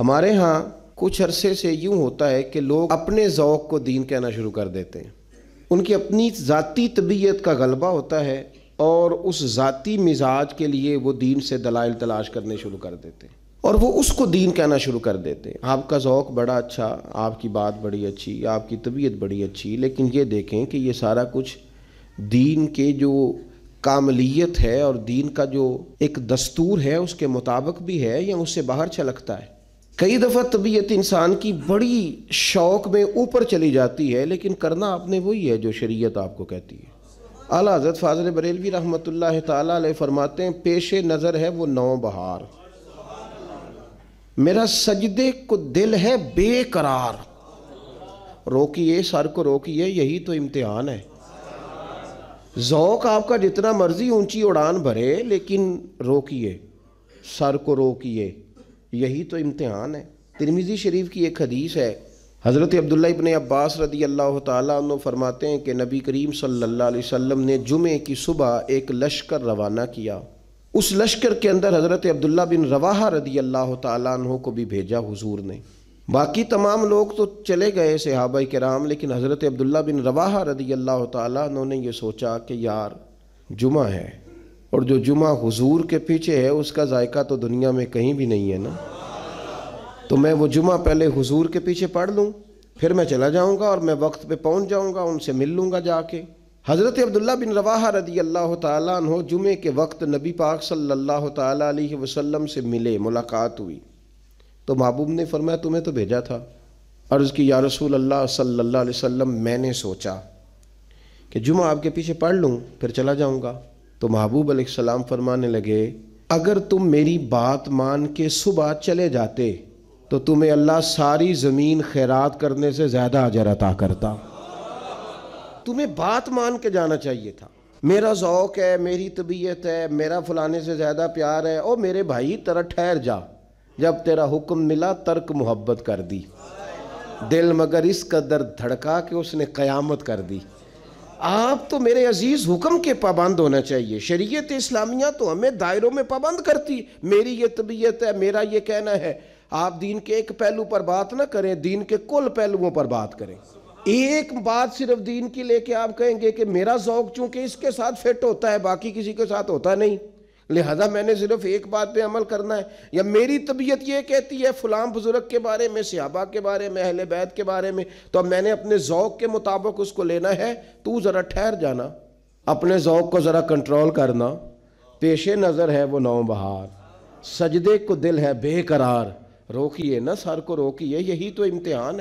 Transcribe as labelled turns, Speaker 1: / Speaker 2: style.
Speaker 1: हमारे यहाँ कुछ अरसे से यूँ होता है कि लोग अपने ओक़ को दीन कहना शुरू कर देते हैं उनकी अपनी ज़ाती तबीयत का गलबा होता है और उस ज़ाती मिजाज के लिए वो दीन से दलाइल तलाश करने शुरू कर देते हैं और वो उसको दीन कहना शुरू कर देते हैं आपका ओक़ बड़ा अच्छा आपकी बात बड़ी अच्छी आपकी तबीयत बड़ी अच्छी लेकिन ये देखें कि ये सारा कुछ दीन के जो कामलीत है और दीन का जो एक दस्तूर है उसके मुताबिक भी है या उससे बाहर छलकता है कई दफ़ा तबीयत इंसान की बड़ी शौक में ऊपर चली जाती है लेकिन करना आपने वही है जो शरीयत आपको कहती है आला हज़रत फाजल बरेलवी रहमत ला फरमाते हैं पेश नज़र है वो नौ बहार मेरा सजदे को दिल है बेकरार रोकिए सर को रोकिए यही तो इम्तिहान है जौक आपका जितना मर्ज़ी ऊंची उड़ान भरे लेकिन रोकिए सर को रोकिए यही तो इम्तहान है तिरमिज़ी शरीफ की एक हदीस है हज़रत अब्दुल्ला इबन अब्बास रदी अल्लाह तु फरमाते हैं कि नबी करीम सल्लल्लाहु अलैहि वसल्लम ने जुमे की सुबह एक लश्कर रवाना किया उस लश्कर के अंदर हज़रत अब्दुल्ला बिन रवाहा रदी अल्लाह तु को भी भेजा हुजूर ने बाकी तमाम लोग तो चले गए सहाबा कराम लेकिन हज़रत अब्दुल्ला बिन रवाहा रदी अल्लाह तु ने यह सोचा कि यार जुमा है और जो जुमा हुजूर के पीछे है उसका जायका तो दुनिया में कहीं भी नहीं है ना तो मैं वो जुमा पहले हुजूर के पीछे पढ़ लूँ फिर मैं चला जाऊँगा और मैं वक्त पे पहुँच जाऊँगा उनसे मिल लूँगा जाके हज़रत अब्दुल्ला बिन रवाहा रदी अल्लाह तु जुमे के वक्त नबी पाक सल्लल्लाहु अलैहि वसल्लम से मिले मुलाकात हुई तो महबूब ने फरमाया तुम्हें तो भेजा था अर्ज़ की या रसूल अल्लाह सल्ला वसम मैंने सोचा कि जुमा आपके पीछे पढ़ लूँ फिर चला जाऊँगा तो महबूब अलैहिस्सलाम फरमाने लगे अगर तुम मेरी बात मान के सुबह चले जाते तो तुम्हें अल्लाह सारी ज़मीन खैरात करने से ज़्यादा अजर अता करता तुम्हें बात मान के जाना चाहिए था मेरा शौक है मेरी तबीयत है मेरा फलाने से ज़्यादा प्यार है और मेरे भाई तरह ठहर जा जब तेरा हुक्म मिला तर्क मोहब्बत कर दी दिल मगर इस कदर धड़का कि उसने क़यामत कर दी आप तो मेरे अजीज़ हुक्म के पाबंद होना चाहिए शरीयत इस्लामिया तो हमें दायरों में पाबंद करती मेरी ये तबीयत है मेरा ये कहना है आप दीन के एक पहलू पर बात ना करें दीन के कुल पहलुओं पर बात करें एक बात सिर्फ दीन की लेके आप कहेंगे कि मेरा शौक चूंकि इसके साथ फिट होता है बाकी किसी के साथ होता नहीं लिहाजा मैंने सिर्फ एक बात पे अमल करना है या मेरी तबीयत ये कहती है फलाम बुज़ुर्ग के बारे में सिहाबा के बारे में अहल बैत के बारे में तो अब मैंने अपने ओक़ के मुताबिक उसको लेना है तू ज़रा ठहर जाना अपने ओक़ को ज़रा कंट्रोल करना पेश नज़र है वो नौ बहार सजदे को दिल है बेकरार रोकिए ना सर को रोकिए यही तो इम्तहान है